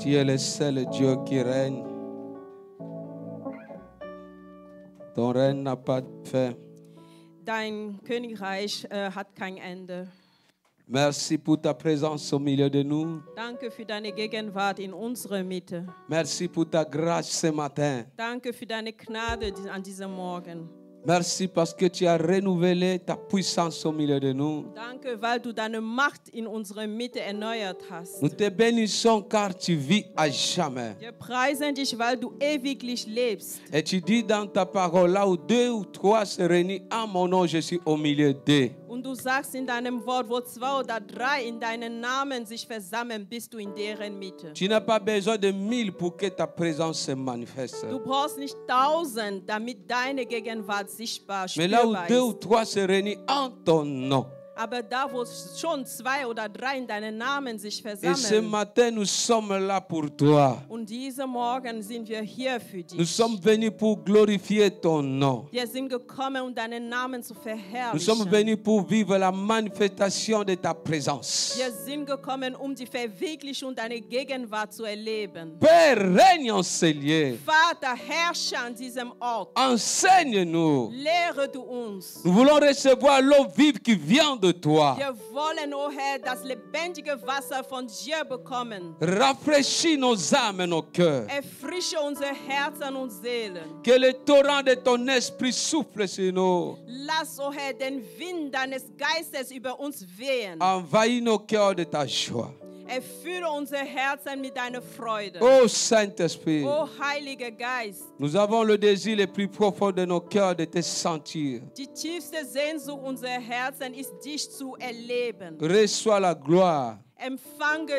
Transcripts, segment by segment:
Tu es le seul Dieu qui règne. Ton règne n'a pas de fin. Dein Königreich äh, hat kein Ende. Merci pour ta présence au milieu de nous. Danke für deine Gegenwart in unserer Mitte. Merci pour ta grâce ce matin. Danke für deine Gnade an diesem Morgen. Merci parce que tu as renouvelé ta puissance au milieu de nous. Nous te bénissons car tu vis à jamais. Et tu dis dans ta parole là où deux ou trois se réunissent en mon nom, je suis au milieu d'eux. Und du sagst in deinem Wort, wo zwei oder drei in deinem Namen sich versammeln, bist du in deren Mitte. Tu pas besoin de mille pour que ta présence se manifeste. Du brauchst nicht tausend, damit deine Gegenwart sichtbar Mais là où deux ou trois se réunissent en ton nom. Aber da, wo schon zwei oder drei in deinem Namen sich versammeln. Et ce matin, nous sommes là pour toi. Und diesen Morgen sind wir hier für dich. Nous sommes venus pour glorifier ton nom. Wir sind gekommen, um deinen Namen zu verherrlichen. Nous sommes venus pour vivre la manifestation de ta présence. Wir sind gekommen, um die Verwirklichung deiner Gegenwart zu erleben. Père, règne en ce lieu. Vater, herrsche an diesem Ort. Enseigne-nous. Lehre du uns. Nous voulons recevoir l'eau vive qui vient de de toi. Rafraîchis nos âmes et nos cœurs. Que le torrent de ton esprit souffle sur nous. Lass, oh Herr, den Wind ton Geistes über uns wehen. Envahis nos cœurs de ta joie. Erfülle unser Herzen mit deiner Freude. oh Saint-Esprit, oh Heiliger Geist, nous avons le désir le plus profond de nos cœurs de te sentir. Die tiefste Sehnsucht unserer Herzen ist dich zu erleben. Reçois la gloire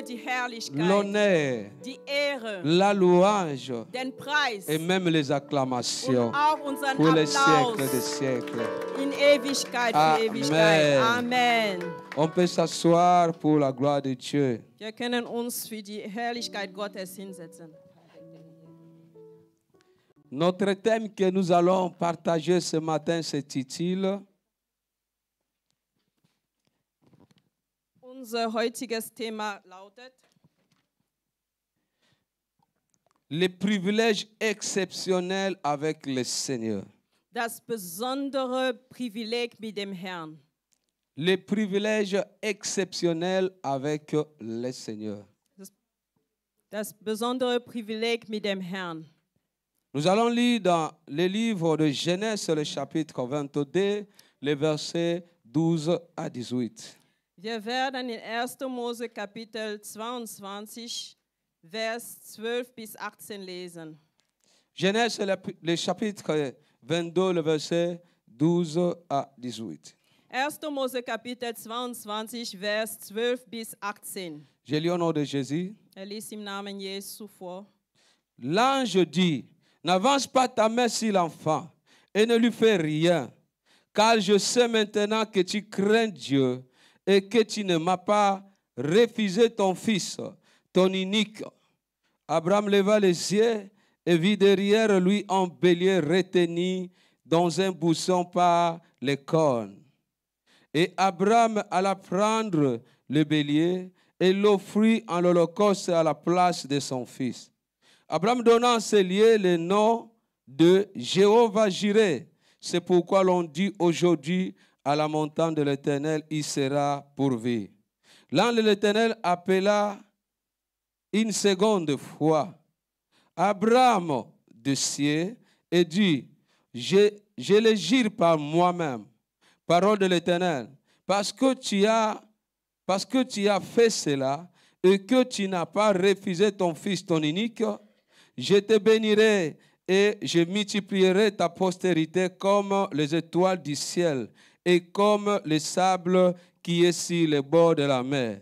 die Herrlichkeit, l'honneur, die Ehre, la louange et même les acclamations pour les siècles des siècles. In Ewigkeit, Amen. Ewigkeit. Amen. On peut s'asseoir pour la gloire de Dieu. pouvons nous uns für die Herrlichkeit Gottes hinsetzen. Notre thème que nous allons partager ce matin s'intitule Unser heutiges Thema lautet Les privilèges exceptionnels avec le Seigneur. Das besondere Privileg mit dem Herrn. Les privilèges exceptionnels avec le Seigneur. Das, besondere mit dem Herrn. Nous allons lire dans le livre de Genèse, le chapitre 22, les versets 12 à 18. Wir werden in 1. Mose Kapitel 22, Vers 12 bis 18 lesen. Genèse, le chapitre 22, le verset 12 à 18. 1. Mose Kapitel 22, Vers 12 bis 18. Je lis au nom de Jésus. im Namen Jesu vor. L'ange dit, n'avance pas ta main sur l'enfant et ne lui fais rien, car je sais maintenant que tu crains Dieu et que tu ne m'as pas refusé ton fils, ton unique. Abraham leva les yeux et vit derrière lui un bélier retenu dans un bousson par les cornes. Et Abraham alla prendre le bélier et l'offrit en holocauste à la place de son fils. Abraham donna à ce lieu le nom de Jéhovah Jireh. C'est pourquoi l'on dit aujourd'hui à la montagne de l'Éternel, il sera pourvu. L'ange de l'Éternel appela une seconde fois Abraham de ciel et dit, je, je le par moi-même, parole de l'Éternel, parce que tu as parce que tu as fait cela et que tu n'as pas refusé ton fils, ton unique, je te bénirai et je multiplierai ta postérité comme les étoiles du ciel et comme le sable qui est sur le bord de la mer.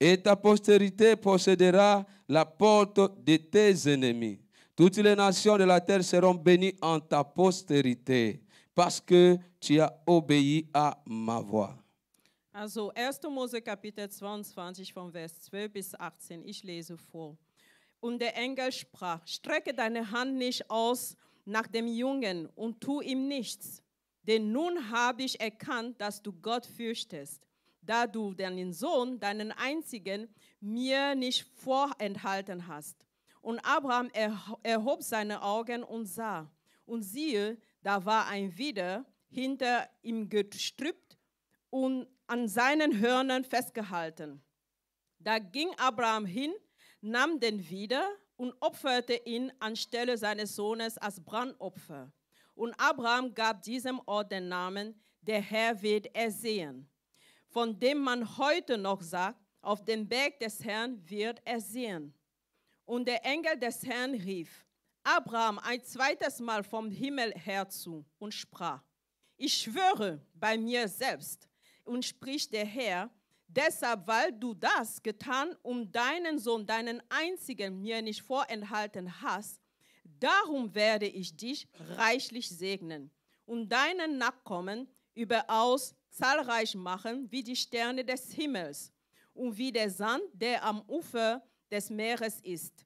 Et ta postérité possédera la porte de tes ennemis. Toutes les nations de la terre seront bénies en ta postérité, parce que tu as obéi à ma voix. Also 1. Mose Kapitel 22 von Vers 12 bis 18. Ich lese vor. Und der Engel sprach: Strecke deine Hand nicht aus nach dem Jungen und tu ihm nichts Denn nun habe ich erkannt, dass du Gott fürchtest, da du deinen Sohn, deinen einzigen, mir nicht vorenthalten hast. Und Abraham erhob seine Augen und sah. Und siehe, da war ein Wider hinter ihm gestrüppt und an seinen Hörnern festgehalten. Da ging Abraham hin, nahm den Wider und opferte ihn anstelle seines Sohnes als Brandopfer. Und Abraham gab diesem Ort den Namen, der Herr wird ersehen, von dem man heute noch sagt, auf dem Berg des Herrn wird ersehen. Und der Engel des Herrn rief Abraham ein zweites Mal vom Himmel her zu und sprach, ich schwöre bei mir selbst und spricht der Herr, deshalb, weil du das getan, um deinen Sohn, deinen einzigen, mir nicht vorenthalten hast, Darum werde ich dich reichlich segnen und deinen Nachkommen überaus zahlreich machen wie die Sterne des Himmels und wie der Sand, der am Ufer des Meeres ist.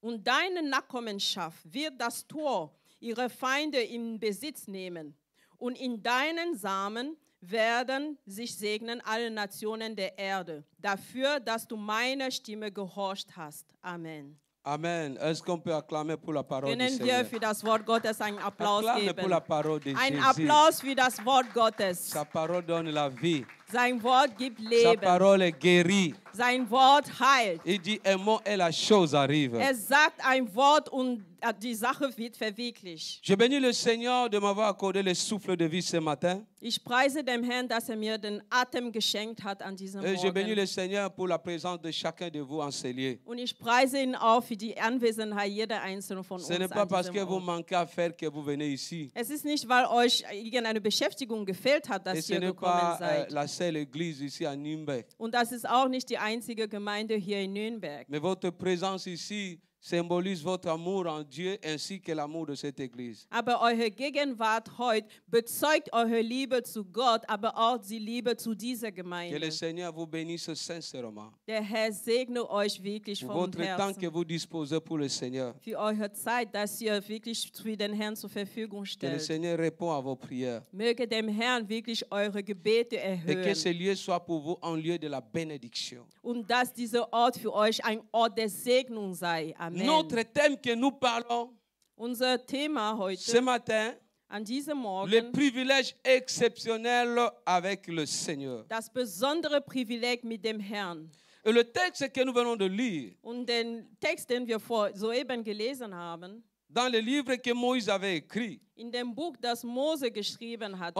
Und deine Nachkommenschaft wird das Tor ihrer Feinde in Besitz nehmen. Und in deinen Samen werden sich segnen alle Nationen der Erde, dafür, dass du meiner Stimme gehorcht hast. Amen. Amen. Est-ce qu'on peut acclamer pour la parole du Dieu? Seigneur? wir für das Wort Gottes einen Applaus Acclame pour la parole de Ein Applaus für das Wort Gottes. Sa parole donne la vie. Sein Wort gibt Leben. Sa parole guérit. Sein Wort heilt. Il dit un mot et la chose arrive. Er sagt ein Wort und die Sache wird verwirklicht. Je bénis le Seigneur de m'avoir accordé le souffle de vie ce matin. Ich preise dem Herrn, dass er mir den Atem geschenkt hat an diesem Et je bénis le Seigneur pour la présence de chacun de vous en ce lieu. Und ich preise ihn auch für die Anwesenheit jeder einzelnen von uns. Ce n'est pas parce que vous manquez à faire que vous venez ici. Es ist nicht, weil euch irgendeine Beschäftigung gefehlt hat, dass ihr n'est gekommen euh, seid seule église ici à Nürnberg. Und das ist auch nicht die einzige Gemeinde hier in Nürnberg. Mais votre présence ici symbolise votre amour en Dieu ainsi que l'amour de cette Église. Aber eure Gegenwart heute bezeugt eure Liebe zu Gott, aber auch die Liebe zu dieser Gemeinde. Que le Seigneur vous bénisse sincèrement. Der Herr segne euch wirklich vom votre Herzen. Votre temps que vous disposez pour le Seigneur. Für eure Zeit, dass ihr wirklich für den Herrn zur Verfügung stellt. Que le Seigneur répond à vos prières. Möge dem Herrn wirklich eure Gebete erhöhen. Et que ce lieu soit pour vous un lieu de la bénédiction. Und dass dieser Ort für euch ein Ort der Segnung sei. Amen. Notre thème que nous parlons ce matin, le privilège exceptionnel avec le Seigneur. das Et le texte que nous venons de lire dans le livre que Moïse avait écrit, on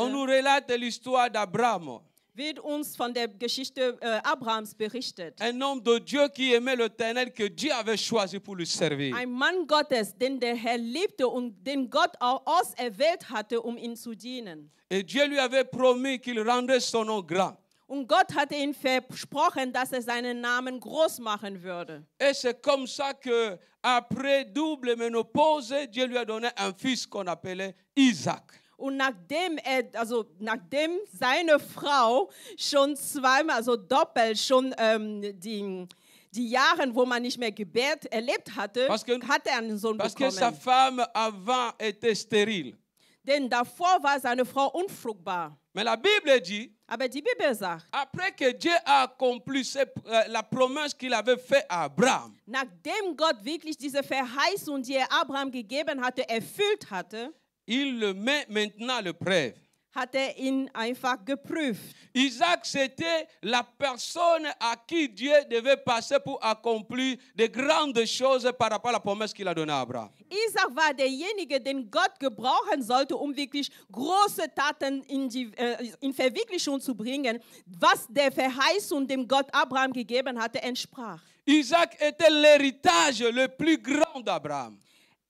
nous relate l'histoire d'Abraham. wird uns von der Geschichte äh, Abrahams berichtet. Un homme de Dieu qui aimait l'Éternel que Dieu avait choisi pour lui servir. Ein Mann Gottes, den der Herr liebte und den Gott auch auserwählt hatte, um ihm zu dienen. Et Dieu lui avait promis qu'il rendrait son nom grand. Und Gott hatte ihm versprochen, dass er seinen Namen groß machen würde. Et c'est comme ça que après double ménopause, Dieu lui a donné un fils qu'on appelait Isaac. Und nachdem er, also nachdem seine Frau schon zweimal, also doppelt schon ähm, die, die Jahre, wo man nicht mehr gebärt erlebt hatte, que, hatte er einen Sohn parce bekommen. Que sa femme avant était stérile. Denn davor war seine Frau unfruchtbar. Mais la Bible dit, Aber die Bibel sagt, après que Dieu a accompli euh, la promesse qu'il avait faite à Abraham, nachdem Gott wirklich diese Verheißung, die er Abraham gegeben hatte, erfüllt hatte, Il le met maintenant à l'épreuve. Hat er ihn einfach geprüft. Isaac, c'était la personne à qui Dieu devait passer pour accomplir de grandes choses par rapport à la promesse qu'il a donnée à Abraham. Isaac war derjenige, den Gott gebrauchen sollte, um wirklich große Taten in, die, äh, in Verwirklichung zu bringen, was der Verheißung, dem Gott Abraham gegeben hatte, entsprach. Isaac était l'héritage le plus grand d'Abraham.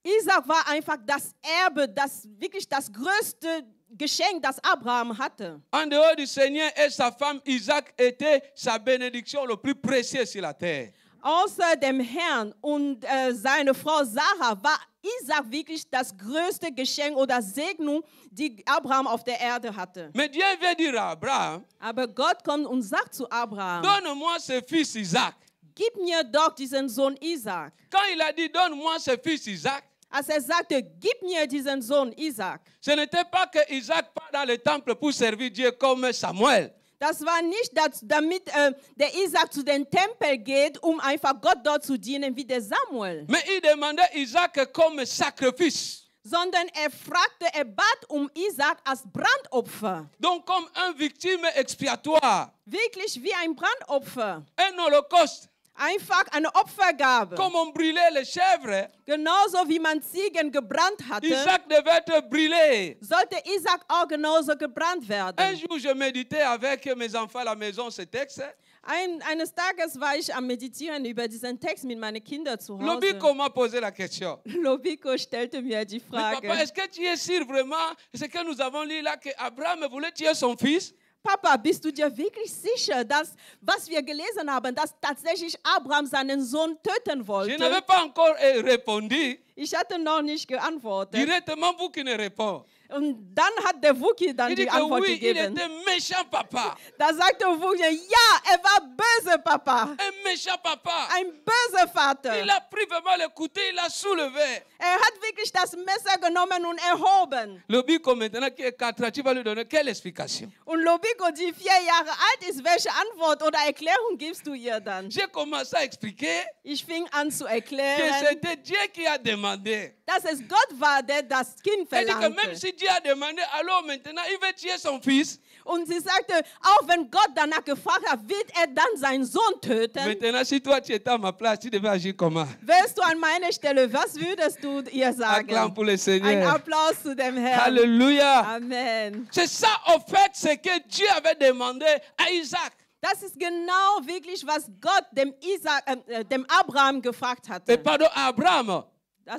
Isaac war einfach das Erbe, das wirklich das größte Geschenk, das Abraham hatte. En dehors du Seigneur et sa femme, Isaac était sa bénédiction le plus précieux sur la terre. Außer dem Herrn und äh, seine Frau Sarah war Isaac wirklich das größte Geschenk oder Segnung, die Abraham auf der Erde hatte. Mais Dieu veut dire Abraham, Aber Gott kommt und sagt zu Abraham, donne-moi ce fils Isaac. Gib mir doch diesen Sohn Isaac. Quand il a dit, donne-moi ce fils Isaac, À ces actes, gib mir diesen Sohn Isaac. Ce n'était pas que Isaac part dans le temple pour servir Dieu comme Samuel. Das war nicht, dass, damit äh, der Isaac zu den Tempel geht, um einfach Gott dort zu dienen wie der Samuel. Mais il demandait Isaac comme sacrifice. Sondern er fragte, er bat um Isaac als Brandopfer. Donc comme un victime expiatoire. Wirklich wie ein Brandopfer. Ein Holocaust einfach eine Opfergabe. Comme on brûlait les chèvres, genauso wie man Ziegen gebrannt hatte, Isaac devait être brûlé. sollte Isaac auch genauso gebrannt werden. Un jour, je méditais avec mes enfants à la maison ce texte. Ein, eines Tages war ich am Meditieren über diesen Text mit meinen Kindern zu Hause. Lobico comment posé la question. Lobico stellte mir die Frage. papa, est-ce que tu es sûr vraiment, ce que nous avons lu là, que Abraham voulait tuer son fils? Papa, bist du dir wirklich sicher, dass was wir gelesen haben, dass tatsächlich Abraham seinen Sohn töten wollte? Je pas encore eh, répondu. Ich hatte noch nicht geantwortet. Directement, vous qui ne répondez. Und dann hat der Wookie dann il die Antwort oui, gegeben. Il était méchant, papa. Da sagte Wookie, ja, er war böse, Papa. Un méchant papa. Ein böser Vater. Il a pris vraiment le couteau, il a soulevé. Er hat wirklich das Messer genommen und erhoben. Lobico maintenant qui est 4 tu vas lui donner quelle explication? Und Lobico, die vier Jahre alt ist, welche Antwort oder Erklärung gibst du ihr dann? J'ai commencé à expliquer. Ich fing an zu erklären. Que c'était Dieu qui a demandé. Dass es Gott war, der das Kind verlangte. Lydie demandé, alors maintenant, il veut tuer son fils. Und sie sagte, auch wenn Gott danach gefragt hat, wird er dann seinen Sohn töten? Maintenant, si toi tu étais à ma place, tu devais agir comment? Wärst du an meiner Stelle, was würdest du ihr sagen? Acclame pour le Seigneur. Ein Applaus zu dem Herrn. Halleluja. Amen. C'est ça, au fait, ce que Dieu avait demandé à Isaac. Das ist genau wirklich, was Gott dem, Isaac, äh, äh dem Abraham gefragt hat. pardon, Abraham. Ah,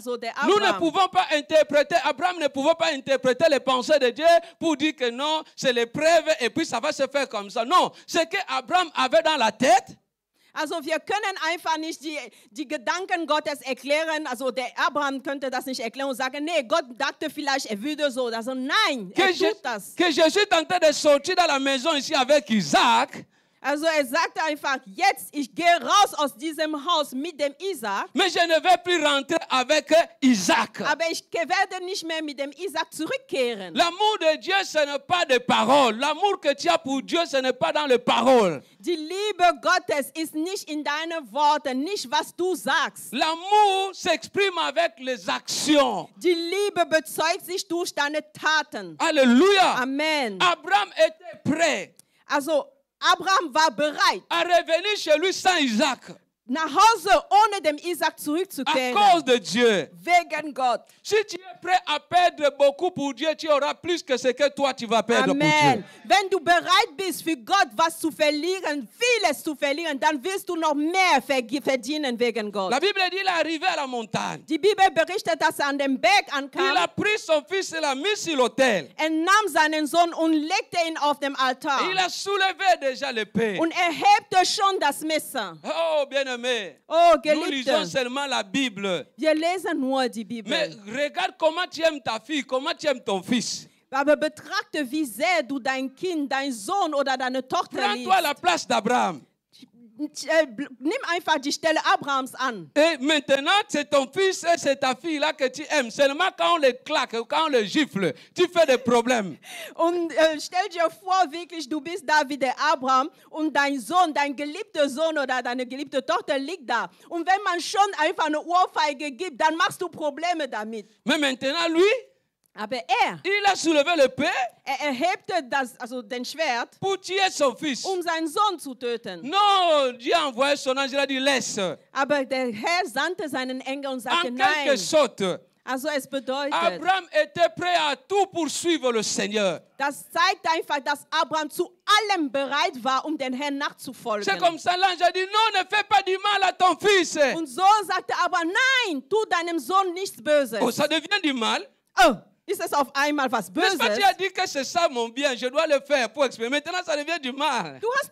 Nous ne pouvons pas interpréter, Abraham ne pouvait pas interpréter les pensées de Dieu pour dire que non, c'est l'épreuve et puis ça va se faire comme ça. Non, ce que Abraham avait dans la tête, Also wir können einfach nicht die, die Gedanken Gottes erklären. Also der Abraham könnte das nicht erklären und sagen, nee, Gott dachte vielleicht, er würde so. Also nein, er que tut je, das. Que Jésus tente de sortir de la maison ici avec Isaac. Also er sagte einfach, jetzt ich gehe raus aus diesem Haus mit dem Isaac. Mais je ne vais plus rentrer avec Isaac. Aber ich werde nicht mehr mit dem Isaac zurückkehren. L'amour de Dieu, ce n'est pas des paroles. L'amour que tu as pour Dieu, ce n'est pas dans les paroles. Die Liebe Gottes ist nicht in deinen Worten, nicht was du sagst. L'amour s'exprime avec les actions. Die Liebe bezeugt sich durch deine Taten. Alléluia. Amen. Abraham était prêt. Also Abraham va bereit. À revenir chez lui sans Isaac. nach Hause, ohne dem Isaac zurückzukehren. cause de Dieu. Wegen Gott. Si tu es prêt à perdre beaucoup pour Dieu, tu auras plus que ce que toi tu vas perdre Amen. pour Dieu. Wenn du bereit bist, für Gott was zu verlieren, vieles zu verlieren, dann wirst du noch mehr verdienen wegen Gott. La Bible dit, il à la montagne. Die Bibel berichtet, dass er an dem Berg ankam. Il a pris son fils et l'a mis sur l'autel. Er nahm seinen Sohn und legte ihn auf dem Altar. Il a soulevé déjà l'épée. Und er hebte schon das Messer. Oh, bien mais oh, nous lisons seulement la Bible. Mais regarde comment tu aimes ta fille, comment tu aimes ton fils. Aber bah, bah, bah, Prends-toi la place d'Abraham. Eh, nimm einfach die Stelle Abrahams an. Et maintenant, c'est ton fils et c'est ta fille là que tu aimes. Seulement quand on les claque, quand on les gifle, tu fais des problèmes. Und stell dir vor, wirklich, du bist da wie der Abraham und dein Sohn, dein geliebter Sohn oder deine geliebte Tochter liegt da. Und wenn man schon einfach eine Ohrfeige gibt, dann machst du Probleme damit. Mais maintenant, lui, Aber ah er, eh. il a soulevé l'épée. Er eh, erhebte eh, das, also den Schwert, pour tuer son fils. Um seinen Sohn zu töten. Non, Dieu a envoyé son ange, il a dit laisse. Aber ah der Herr sandte seinen Engel und sagte en nein. sorte. Also ah, es bedeutet, Abraham était prêt à tout pour suivre le Seigneur. Das zeigt einfach, dass Abraham zu allem bereit war, um den Herrn nachzufolgen. C'est comme ça, l'ange a dit, non, ne fais pas du mal à ton fils. Und so sagte Abraham, nein, tu deinem Sohn nichts Böses. Oh, ça devient du mal. Oh. ist es auf einmal was Böses. du hast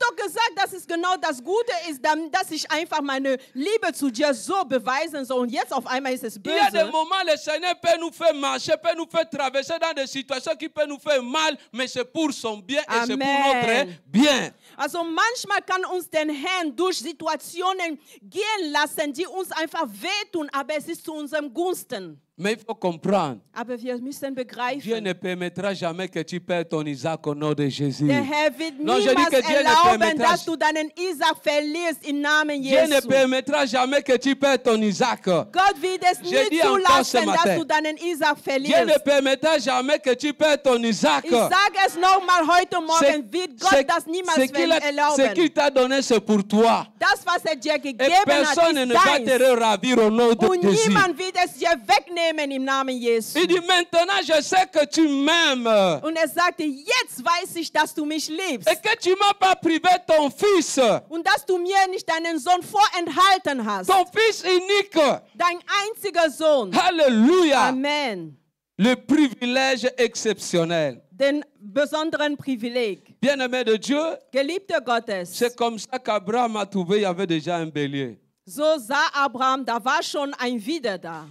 doch gesagt, dass es genau das Gute ist, dass ich einfach meine Liebe zu dir so beweisen soll. Und jetzt auf einmal ist es böse. Il y a des moments, le Seigneur peut nous faire marcher, peut nous faire traverser dans des situations qui peuvent nous faire mal, mais c'est pour son bien et c'est pour notre bien. Also manchmal kann uns der Herr durch Situationen gehen lassen, die uns einfach wehtun, aber es ist zu unserem Gunsten. Mais il faut comprendre. Ah, Dieu ne permettra jamais que tu perdes ton Isaac au nom de Jésus. non, je que Dieu ne permettra... Dieu ne permettra jamais que tu perdes ton Isaac. je Dieu ne permettra jamais que tu perdes ton Isaac. Ce qu'il t'a donné, c'est pour toi. Et personne ne va te ravir au nom de nehmen im Namen Jesu. Il dit maintenant je sais que tu m'aimes. Und er sagte, jetzt weiß ich, dass du mich liebst. Et que tu m'as pas privé ton fils. Und dass du mir nicht deinen Sohn vorenthalten hast. Ton fils unique. Dein einziger Sohn. Halleluja. Amen. Le privilège exceptionnel. Den besonderen Privileg. Bien-aimé de Dieu. Geliebter Gottes. C'est comme ça qu'Abraham a trouvé, il y avait déjà un bélier. So sah Abraham, da war schon ein Wider da.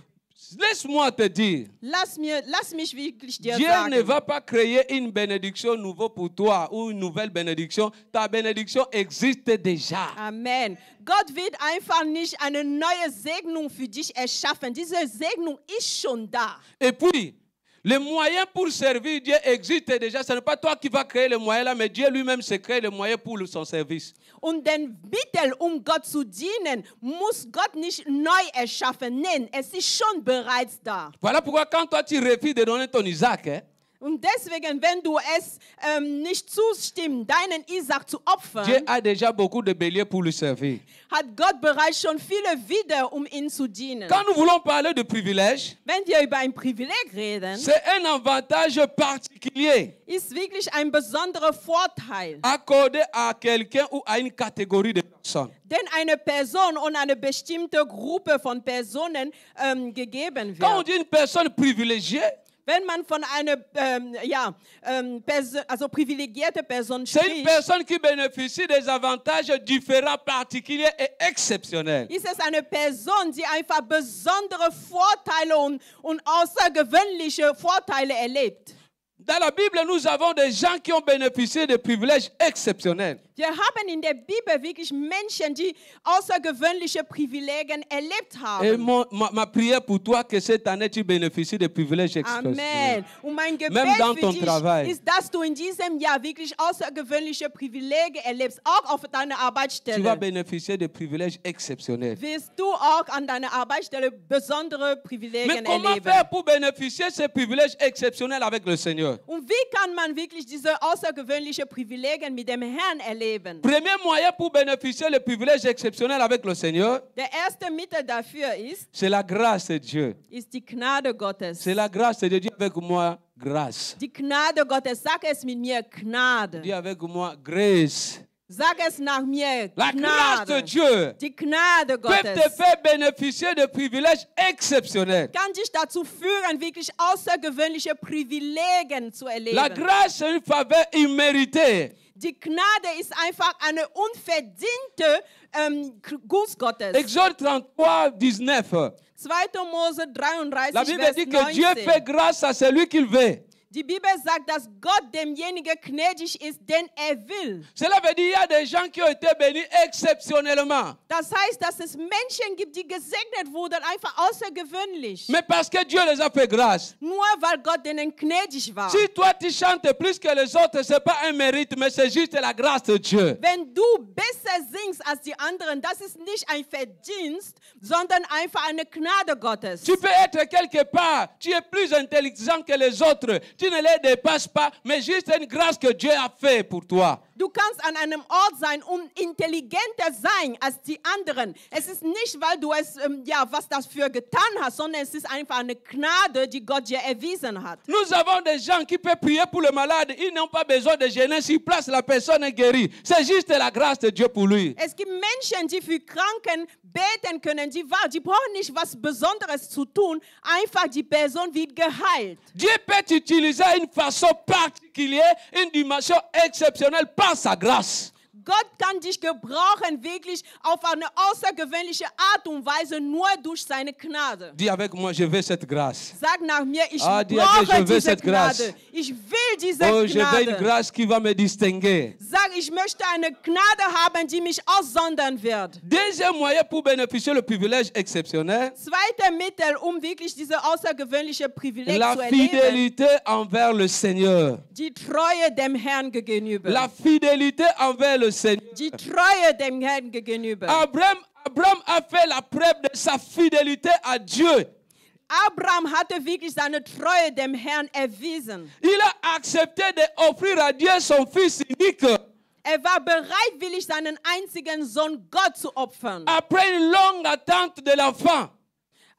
Laisse-moi te dire. Dieu ne va pas créer une bénédiction nouveau pour toi ou une nouvelle bénédiction. Ta bénédiction existe déjà. Amen. Gott wird einfach nicht eine neue Segnung für dich erschaffen. Diese Segnung ist schon da. Et puis, les moyens pour servir Dieu existent déjà. Ce n'est pas toi qui vas créer les moyens là, mais Dieu lui-même se crée les moyens pour son service. und den Mittel, um Gott zu dienen, muss Gott nicht neu erschaffen. Nein, es ist schon bereits da. Voilà pourquoi quand toi tu refuses de donner ton Isaac, hein? Und deswegen, wenn du es ähm, nicht zustimmst, deinen Isaac zu opfern, Dieu a déjà beaucoup de béliers pour le servir. hat Gott bereits schon viele Widder, um ihn zu dienen. Quand nous voulons parler de privilège, wenn wir über ein Privileg reden, c'est un avantage particulier. Ist wirklich ein besonderer Vorteil. Accordé à quelqu'un ou à une catégorie de personnes. Denn eine Person und eine bestimmte Gruppe von Personen ähm, gegeben wird. Quand on dit une personne privilégiée, c'est une personne qui bénéficie des avantages différents, particuliers et exceptionnels. eine Dans la Bible, nous avons des gens qui ont bénéficié de privilèges exceptionnels. Wir haben in der Bibel wirklich Menschen, die außergewöhnliche Privilegien erlebt haben. Amen. Und mein Gebet für dich ist, dass du in diesem Jahr wirklich außergewöhnliche Privilegien erlebst, auch auf deiner Arbeitsstelle. Tu Wirst du auch an deiner Arbeitsstelle besondere Privilegien erleben. Und wie kann man wirklich diese außergewöhnlichen Privilegien mit dem Herrn erleben? Le Premier moyen pour bénéficier le privilège exceptionnel avec le Seigneur. C'est la grâce de Dieu. C'est la grâce de Dieu avec moi. Grâce. Die Dis avec moi grâce. La grâce de Dieu peut te faire bénéficier de privilèges exceptionnels. La grâce est une faveur imméritée. Die Gnade ist einfach eine unverdiente ähm, Gunst Gottes. Exode 33, 19. La Bible dit que Dieu fait grâce à celui qu'il veut. Die Bibel sagt, dass Gott demjenigen gnädig ist, den er will. Das heißt, dass es Menschen gibt, die gesegnet wurden, einfach außergewöhnlich. Mais parce que Dieu les a fait grâce. Nur weil Gott denen gnädig war. Si toi plus que les autres, pas un mérite, mais c'est juste la grâce de Dieu. Wenn du besser singst als die anderen, das ist nicht ein Verdienst, sondern einfach eine Gnade Gottes. Tu peux être quelque part, tu es plus intelligent que les autres. tu ne les dépasses pas, mais juste une grâce que Dieu a fait pour toi. Du kannst an einem Ort sein und intelligenter sein als die anderen. Es ist nicht, weil du es, ähm, ja, was dafür getan hast, sondern es ist einfach eine Gnade, die Gott dir erwiesen hat. Nous avons des gens qui peuvent prier pour le malade. Ils n'ont pas besoin de gêner. Sur place, la personne est guérie. C'est juste la grâce de Dieu pour lui. Es gibt Menschen, die für Kranken beten können. Die, die brauchen nicht was Besonderes zu tun. Einfach die Person wird geheilt. Dieu peut utiliser une façon particulière qu'il y ait une dimension exceptionnelle par sa grâce. Gott kann dich gebrauchen, wirklich auf eine außergewöhnliche Art und Weise, nur durch seine Gnade. Dis avec moi, je veux cette grâce. Sag nach mir, ich ah, brauche avec, je veux diese Gnade. Ich will diese oh, Gnade. Je veux une grâce qui va me distinguer. Sag, ich möchte eine Gnade haben, die mich aussondern wird. Deuxième moyen pour bénéficier le privilège exceptionnel. Zweiter Mittel, um wirklich diese außergewöhnliche Privileg La zu erleben. La fidélité envers le Seigneur. Die Treue dem Herrn gegenüber. La fidélité envers le Seigneur. Die Treue dem gegenüber. Abraham, Abraham a fait la preuve de sa fidélité à Dieu. Abraham hatte wirklich seine Treue dem Herrn erwiesen. Il a accepté de offrir à Dieu son fils unique. Er war bereitwillig, seinen einzigen Sohn Gott zu opfern. Après une longue attente de l'enfant.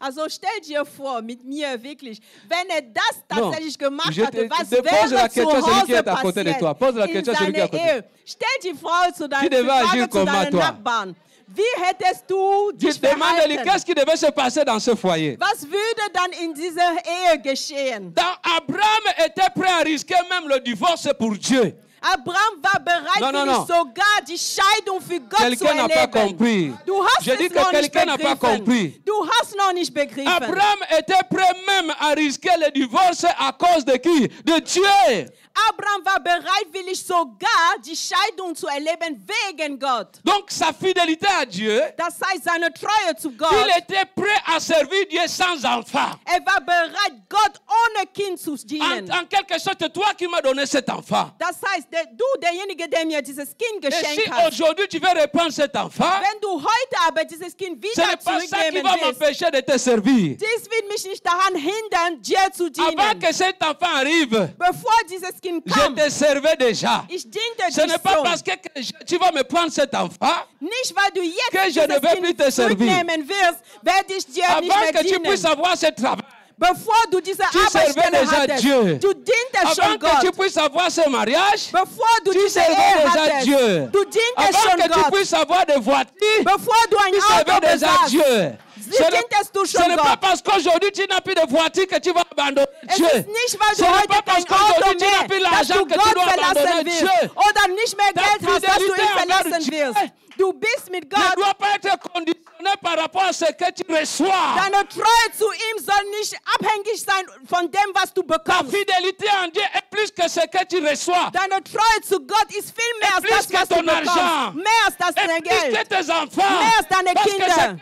Also stell dir vor, mit mir wirklich, wenn er das tatsächlich non. gemacht je hatte, was wäre zu Hause passiert in seiner Ehe? Stell dir vor, zu deinen, Frage zu deinen Nachbarn. Wie hättest du dich Je qu'est-ce qui devait se passer dans ce foyer. Was würde dann in dieser Ehe geschehen? Dans Abraham était prêt à risquer même le divorce pour Dieu. Abraham va bereit non, non, für die sogar die Scheidung für Gott quelqu'un zu erleben. Pas compris. Du hast Je es dis que noch nicht begriffen. Pas compris. Du hast noch nicht begriffen. Abraham était prêt même à risquer le divorce à cause de qui? De Dieu. Abraham war bereitwillig sogar die Scheidung zu erleben wegen Gott. Donc sa fidélité à Dieu. Das heißt seine Treue zu Gott. Il était prêt à servir Dieu sans enfant. Er war bereit Gott ohne Kind zu dienen. En, en quelque sorte toi qui m'as donné cet enfant. Das heißt der, du derjenige der mir dieses Kind geschenkt si aujourd'hui tu veux reprendre cet enfant. Wenn du heute aber dieses Kind wieder zurückgeben willst. Ce de te servir. Dies wird mich nicht daran hindern dir zu dienen. Avant que cet enfant arrive. Bevor dieses Je te servais déjà. Ce n'est pas parce que tu vas me prendre cet enfant que je ne vais plus te servir. Avant que tu puisses avoir ce travail. tu servais déjà Dieu. Avant que tu puisses avoir ce mariage, tu servais déjà Dieu. Avant que tu puisses avoir des voitures, tu servais déjà Dieu. Ce n'est pas parce qu'aujourd'hui tu n'as plus de voiture que tu vas abandonner Dieu. Ce n'est pas parce qu'aujourd'hui tu n'as plus l'argent que tu vas abandonner Dieu. nicht mehr Geld dass du verlassen Du bist mit Gott. Deine Treue zu ihm soll nicht abhängig sein von dem, was du bekommst. Deine Treue zu Gott ist viel mehr als das, was du bekommst. Mehr als das dein Geld. Mehr als deine Kinder.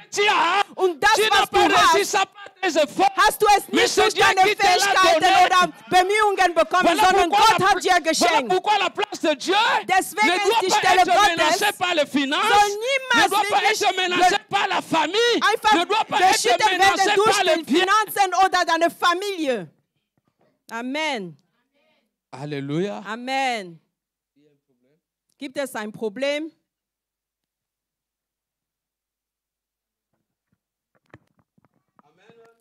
Und das, was du hast hast du es nicht durch deine Fähigkeiten oder Bemühungen bekommen, sondern Gott hat dir geschenkt. Deswegen ne ist die Stelle Gottes, soll niemals ne wirklich einfach ne geschüttet werden durch die Finanzen oder deine Familie. Amen. Halleluja. Amen. Gibt es ein Problem?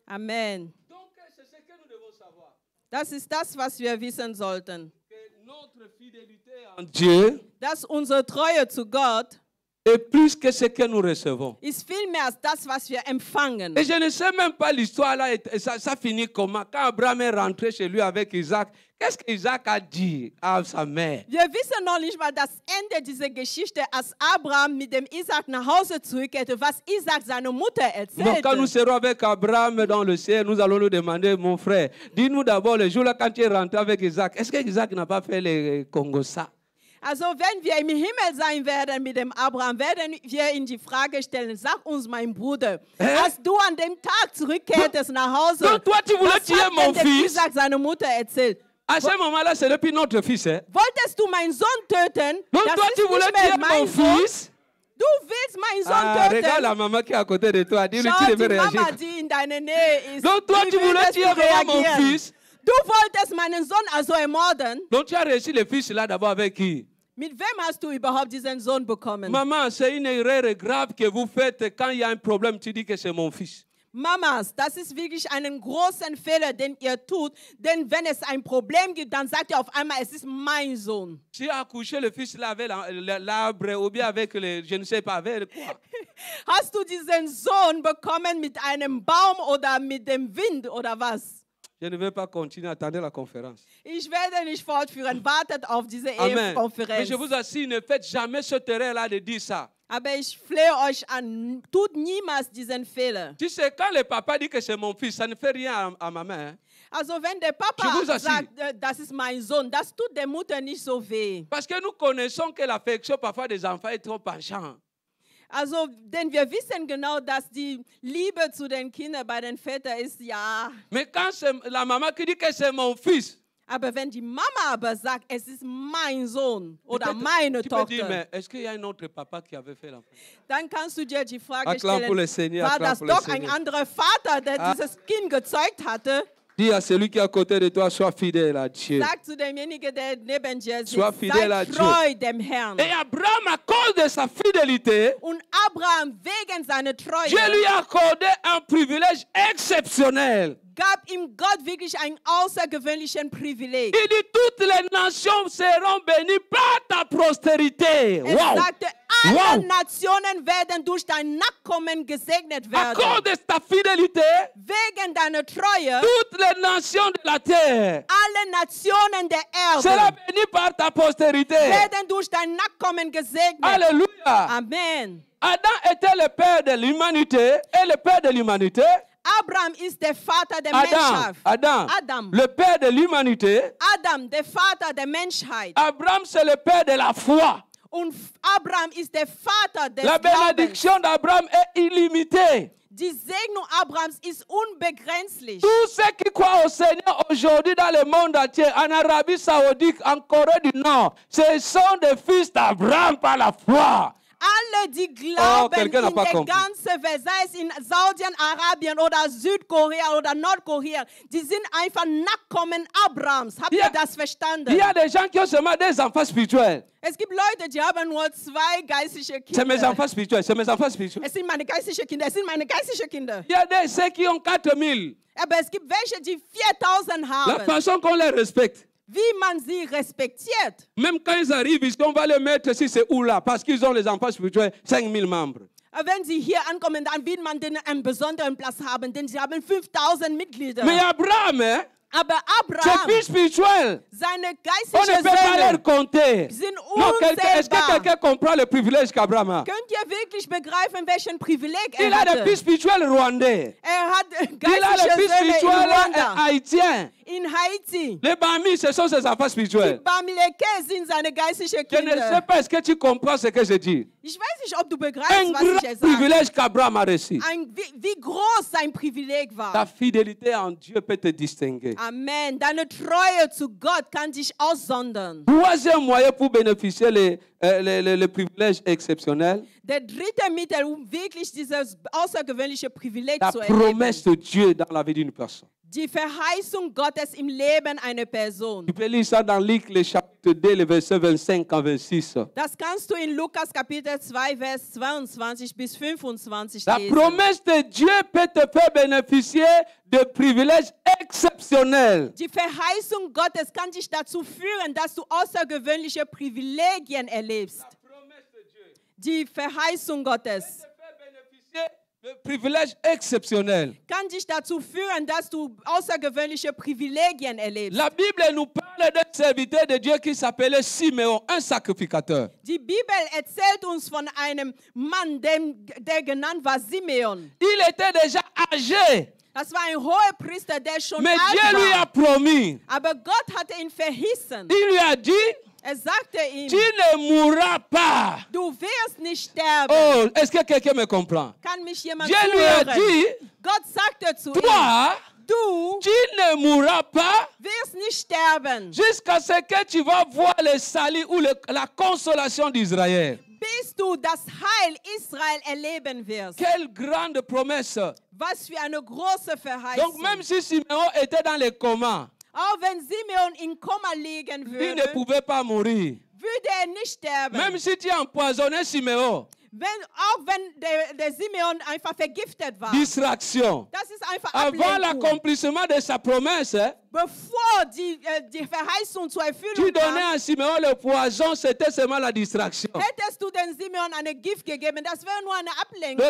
Amen. Das ist das, was wir wissen sollten. Dass unsere Treue zu Gott Et plus que ce que nous recevons. Et je ne sais même pas l'histoire là, ça, ça, finit comment. Quand Abraham est rentré chez lui avec Isaac, qu'est-ce qu'Isaac a dit à sa mère? Donc, quand nous serons avec Abraham dans le ciel, nous allons nous demander, mon frère, dis-nous d'abord le jour là quand tu es rentré avec Isaac, est-ce que Isaac n'a pas fait les Congossa? Also wenn wir im Himmel sein werden mit dem Abraham, werden wir ihn die Frage stellen, sag uns mein Bruder, Hä? als du an dem Tag zurückkehrtest nach Hause, toi, toi, tu was hat denn mon fils? Isaac seiner Mutter erzählt? À ce moment-là, c'est depuis notre fils. Hein? Wolltest du meinen Sohn töten? Donc das toi, tu voulais tuer mon Sohn. fils? Du willst meinen Sohn ah, töten. Regarde la maman qui est à côté de toi. Dis-lui, tu devais réagir. Mama, die in deiner Nähe ist, Donc toi, tu voulais tuer mon fils? Du wolltest meinen Sohn also ermorden. Donc tu as reçu le fils là d'abord avec qui? Mit wem hast du überhaupt diesen Sohn bekommen? Mama, c'est une erreur grave que vous faites quand il y a un problème, tu dis que c'est mon fils. Mamas, das ist wirklich einen großen Fehler, den ihr tut. Denn wenn es ein Problem gibt, dann sagt ihr auf einmal, es ist mein Sohn. Tu as le fils avec l'arbre ou bien avec le, je ne sais pas, avec quoi? Hast du diesen Sohn bekommen mit einem Baum oder mit dem Wind oder was? Je ne vais pas continuer, attendez la conférence. Ich werde nicht fortführen, wartet auf diese Amen. Ehekonferenz. Mais je vous assure, ne faites jamais ce terrain-là de dire ça. Aber ich flehe euch an, tut niemals diesen Fehler. Tu sais, quand le papa dit que c'est mon fils, ça ne fait rien à, à ma mère. Hein? Also wenn der Papa sagt, äh, das ist mein Sohn, das tut der Mutter nicht so weh. Parce que nous connaissons que l'affection parfois des enfants est trop penchant. Also, denn wir wissen genau, dass die Liebe zu den Kindern bei den Vätern ist ja. Aber wenn die Mama aber sagt, es ist mein Sohn oder meine Tochter, dann kannst du dir die Frage stellen, war das doch ein anderer Vater, der ah. dieses Kind gezeugt hatte? Dis à celui qui est à côté de toi, sois fidèle à Dieu. sois fidèle à Dieu. Et Abraham, à cause de sa fidélité, Dieu lui a accordé un privilège exceptionnel gab ihm Gott wirklich einen außergewöhnlichen Privileg. Il dit, toutes les nations seront bénies par ta Prosperité. Er wow. sagte, alle wow. Nationen werden durch dein Nachkommen gesegnet werden. À ta fidélité, wegen deiner Treue, toutes les nations de la terre, alle Nationen der Erde, seront bénies par ta postérité. werden durch dein Nachkommen gesegnet. Alléluia. Amen. Adam était le père de l'humanité et le père de l'humanité. Abraham is Adam, le père de l'humanité. Adam, Abraham, c'est le père de la foi. La bénédiction d'Abraham est illimitée. Tous ceux qui croient au Seigneur aujourd'hui dans le monde entier, en Arabie Saoudite, en Corée du Nord, ce sont des fils d'Abraham par la foi. Alle, die oh, glauben, oh, in der ganzen Welt, sei es in Saudi-Arabien oder Südkorea oder Nordkorea, die sind einfach Nachkommen Abrahams. Habt ihr ja. das verstanden? Ja, des gens qui ont seulement des enfants spirituels. Es gibt Leute, die haben nur zwei geistliche Kinder. C'est mes enfants spirituels, c'est mes enfants spirituels. Es sind meine geistlichen Kinder, es sind meine geistlichen Kinder. Ja, des ceux qui ont 4000. Aber eh es gibt welche, die 4000 haben. La façon qu'on les respecte. Wie man sie respektiert. Même quand ils arrivent, ils disent, on va les mettre si c'est où là, parce qu'ils ont les enfants spirituels, 5000 membres. Wenn sie hier ankommen, dann wird man denen einen besonderen Platz haben, denn sie haben 5000 Mitglieder. Mais Abraham, hein? Aber ah Abraham, ses fils spirituels, seine on ne peut pas les compter. Sind non, est-ce que quelqu'un comprend le privilège qu'Abraham a? Könnt ihr wirklich begreifen, welchen Privileg er Il hatte? a des fils spirituels Rwanda. Er hat geistliche Il a des fils spirituels haïtiens. In Les Bami, ce sont ses enfants spirituels. Je ne sais pas, est-ce que tu comprends ce que je dis? Un grand privilège qu'Abraham a reçu. un Ta fidélité à Dieu peut te distinguer. Amen. Deine Treue zu Gott kann dich aussondern. Troisième moyen pour bénéficier les, euh, les, les, les privilèges exceptionnels. Der dritte Mittel, um wirklich dieses außergewöhnliche Privileg zu erleben. La promesse de Dieu dans la vie d'une personne. Die Verheißung Gottes im Leben einer Person. Tu peux Das kannst du in Lukas Kapitel 2, Vers 22 bis 25 lesen. La promesse de Dieu peut te faire bénéficier de privilèges exceptionnels. Die Verheißung Gottes kann dich dazu führen, dass du außergewöhnliche Privilegien erlebst. Die Verheißung Gottes. Le privilège exceptionnel. Kann dich dazu führen, dass du außergewöhnliche Privilegien erlebst. La Bible nous parle d'un serviteur de Dieu qui s'appelait Simeon, un sacrificateur. Die Bibel erzählt uns von einem Mann, dem, der genannt war Simeon. Il était déjà âgé. Das war ein Hohepriester, der schon Mais alt Dieu war. Lui a promis. Aber Gott hatte ihn verheißen. Il lui a dit Exacte ihm, tu ne mourras pas. Du wirst nicht sterben. Oh, est-ce que quelqu'un me comprend? Kann mich jemand Dieu lui a dit, Gott sagte zu toi, du, tu ne mourras pas wirst nicht sterben. Jusqu'à ce que tu vas voir le salut ou le, la consolation d'Israël. Bis du das Heil Israel erleben wirst. Quelle grande promesse. Was für eine große Verheißung. Donc même si Simeon était dans les comas, il ne pouvait pas mourir. Er Même si tu empoisonnais Simeon. wenn der, Simeon Distraction. Avant l'accomplissement de sa promesse. Hein, euh, tu donnais à Simeon le poison, c'était seulement la distraction. Hättest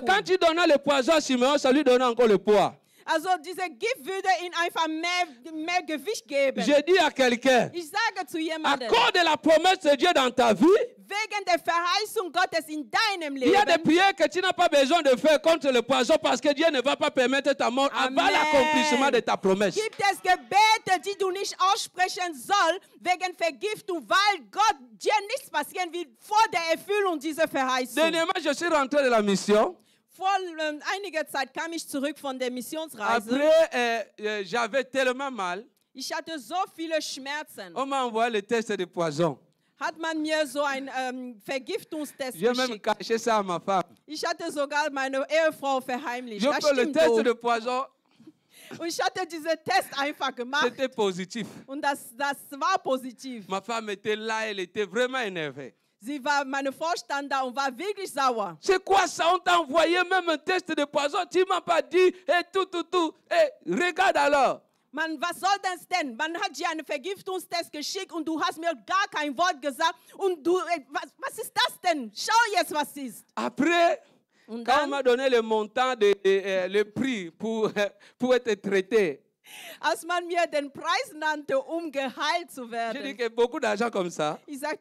quand tu donnais le poison à Simeon, ça lui donnait encore le poids. Also dieses Gift würde ihnen einfach mehr, mehr Gewicht geben. Je dis à quelqu'un, ich sage zu jemandem, à de la promesse de Dieu dans ta vie, wegen der Verheißung Gottes in deinem Leben, il y a des prières que tu n'as pas besoin de faire contre le poison parce que Dieu ne va pas permettre ta mort Amen. avant l'accomplissement de ta promesse. Gibt es Gebete, die du nicht aussprechen soll wegen Vergiftung, weil Gott dir nichts passieren will vor der Erfüllung dieser Verheißung. Dernièrement, je suis rentré de la mission. Après, j'avais tellement mal. Ich hatte so viele Schmerzen. On m'a envoyé le test de poison. Ähm, J'ai ça à ma femme. Ich hatte sogar meine Ehefrau verheimlicht. Je le test de poison, ich Test c'était positif. Ma femme était là, elle était vraiment énervée. Sie war meine Vorstander und war wirklich sauer. C'est quoi ça? On t'a envoyé même un test de poison. Tu m'as pas dit, et tout, tout, tout. Et regarde alors. Man, was soll das denn? Man hat dir einen Vergiftungstest geschickt und du hast mir gar kein Wort gesagt. Und du, was, eh, was ist das denn? Schau jetzt, was ist. Après, und quand on m'a donné le montant, de, eh, le prix pour, pour être traité, als man mir den Preis nannte, um geheilt zu werden. J'ai dit que beaucoup d'argent comme ça. Ich sagte,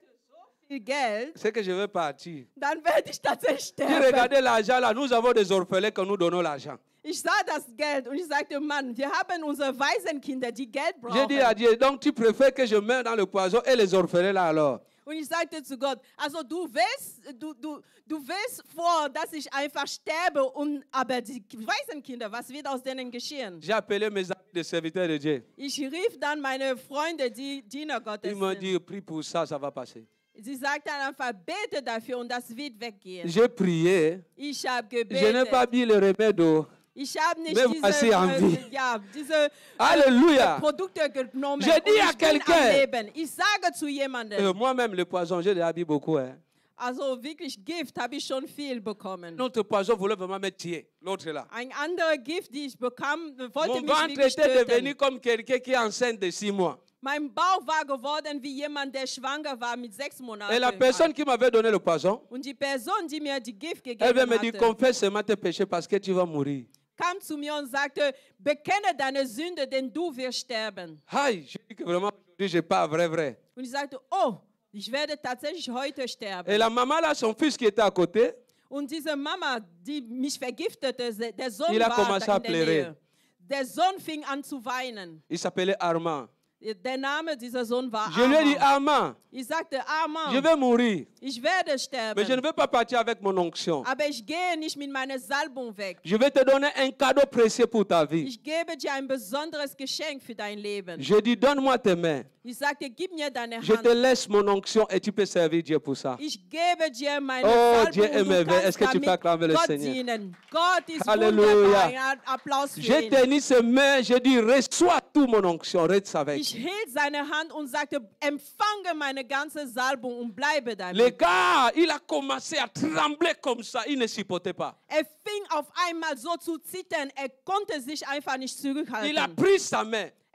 c'est que je vais partir. dann werde ich tatsächlich sterben. regardez l'argent là, nous avons des orphelins que nous donnons l'argent. Ich sah das Geld und ich sagte, Mann, wir haben unsere Waisenkinder, die Geld J'ai dit à Dieu, donc tu préfères que je meure dans le poison et les orphelins là alors. Und ich sagte zu Gott, also du willst, du, du, du willst vor, dass ich einfach sterbe, und, aber die Waisenkinder, was wird aus denen geschehen? J'ai appelé mes amis de serviteurs de Dieu. Ich rief dann meine Freunde, die Diener Gottes Ils m'ont sind. dit, prie pour ça, ça va passer. Sie sagte einfach, bete und das wird weggehen. J'ai prié. Je n'ai pas mis le remède. Ich habe nicht Mais voici en vie. Alléluia. Je dis à quelqu'un. Euh, moi-même, le poison, j'ai déjà bu beaucoup. Hein. Also wirklich Gift habe ich schon viel bekommen. Notre poison voulait vraiment me tuer. L'autre là. Ein anderer Gift, die ich bekam, wollte Mon mich wirklich töten. Mon ventre était devenu comme quelqu'un qui est enceinte de six mois. Mein Bauch war geworden wie jemand, der schwanger war mit sechs Monaten. Et la personne qui m'avait donné le poison, Und die Person, die mir die Gift gegeben hat, vient kam zu mir und sagte, bekenne deine Sünde, denn du wirst sterben. Aïe, je dis que vraiment, aujourd'hui, pas vrai, vrai. Und ich sagte, oh, ich werde tatsächlich heute sterben. Et la maman là, son fils qui était à côté, Und diese Mama, die mich vergiftete, der Sohn il a war commencé in der Nähe. Der Sohn fing an zu weinen. il s'appelait Armand. Der Name dieser Sohn war Je lui ai dit, Armand. Il sagte, Armand, je vais mourir, ich werde sterben, mais je ne vais pas partir avec mon onction. aber ah ich gehe nicht mit meiner Salbung weg. Je vais te donner un cadeau précieux pour ta vie. Ich gebe dir ein besonderes Geschenk für dein Leben. Je dis, donne-moi tes mains. Ich sagte, gib mir deine Je te laisse mon onction et tu peux servir Dieu pour ça. Ich gebe dir meine Oh, Salbung Dieu und du est-ce que tu peux damit le Seigneur? dienen. Gott ist Halleluja. J'ai tenu ses mains, j'ai dit, reçois Ich hielt seine Hand und sagte, empfange meine ganze Salbung und bleibe damit. Ne er fing auf einmal so zu zittern, er konnte sich einfach nicht zurückhalten. Il a pris sa main.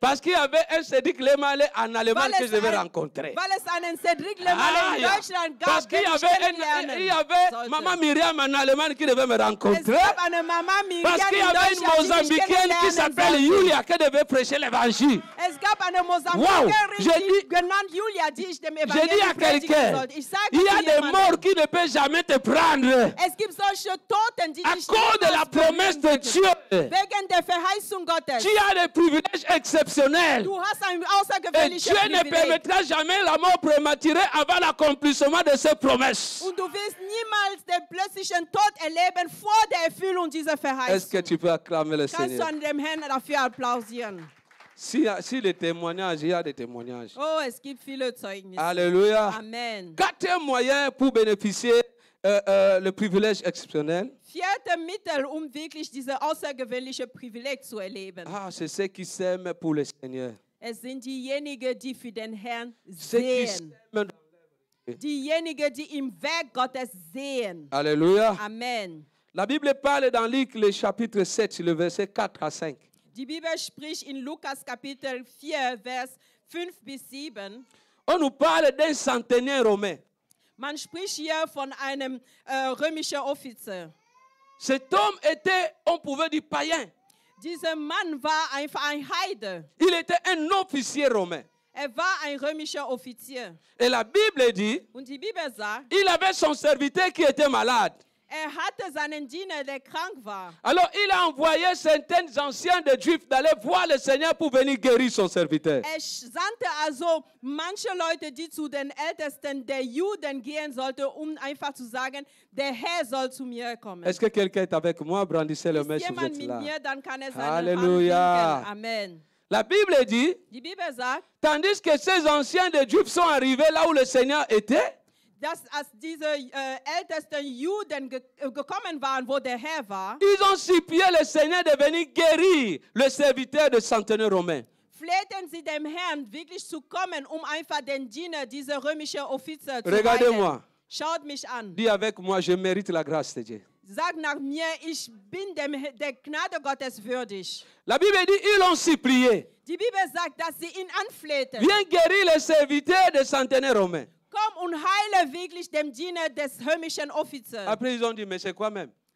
Parce qu'il y avait un Cédric Lemale en Allemagne que je devais rencontrer. Parce qu'il y avait, un, il y avait Maman Myriam en Allemagne qui devait me rencontrer. Parce qu'il y avait une Mozambicaine qui s'appelle Julia qui devait prêcher l'évangile. Wow! Je je dis à quelqu'un, il y a des morts qui ne peuvent jamais te prendre. À cause de la promesse de Dieu, tu as des privilèges exceptionnels. Et Dieu ne permettra jamais la mort prématurée avant l'accomplissement de ses promesses. Est-ce que tu peux acclamer le Seigneur? Si, si les témoignages, il y a des témoignages. Oh, Alléluia. Amen. Quatre moyens pour bénéficier äh, le privilège exceptionnel. Vierte Mittel, um wirklich diese außergewöhnliche Privileg zu erleben. Ah, c'est ceux qui s'aiment pour le Seigneur. Es sind diejenigen, die für den Herrn qui sehen. s'aiment dans Diejenigen, die im Werk Gottes sehen. Alléluia. Amen. La Bible parle dans Luc le chapitre 7, le verset 4 à 5. Die Bibel spricht in Lukas Kapitel 4, Vers 5 bis 7. On nous parle d'un centenaire romain. Man spricht hier von einem äh, euh, römischen Offizier. Cet homme était, on pouvait dire, païen. Dieser Mann war einfach ein Heide. Il était un officier romain. Er war ein römischer Offizier. Et la Bible dit, Und die Bibel sagt, il avait son serviteur qui était malade. Alors il a envoyé certains anciens de Juifs d'aller voir le Seigneur pour venir guérir son serviteur. Est-ce que quelqu'un est avec moi? Brandissez le mec. Er Alléluia. Amen. La Bible dit, tandis que ces anciens de Juifs sont arrivés là où le Seigneur était, dass als diese äh, ältesten Juden ge äh, gekommen waren, wo der Herr war, ils ont supplié le Seigneur de venir guérir le serviteur de centenaire romain. Flehten sie dem Herrn wirklich zu kommen, um einfach den Diener, dieser römische Offizier zu Regardez-moi. Schaut mich an. Dis avec moi, je mérite la grâce de Dieu. Sag nach mir, ich bin dem, der Gnade Gottes würdig. La Bible dit, ils ont supplié. Die Bibel sagt, dass sie ihn anflehten. Viens guérir le serviteur de centenaire romain komm und heile wirklich dem Diener des römischen Offiziers.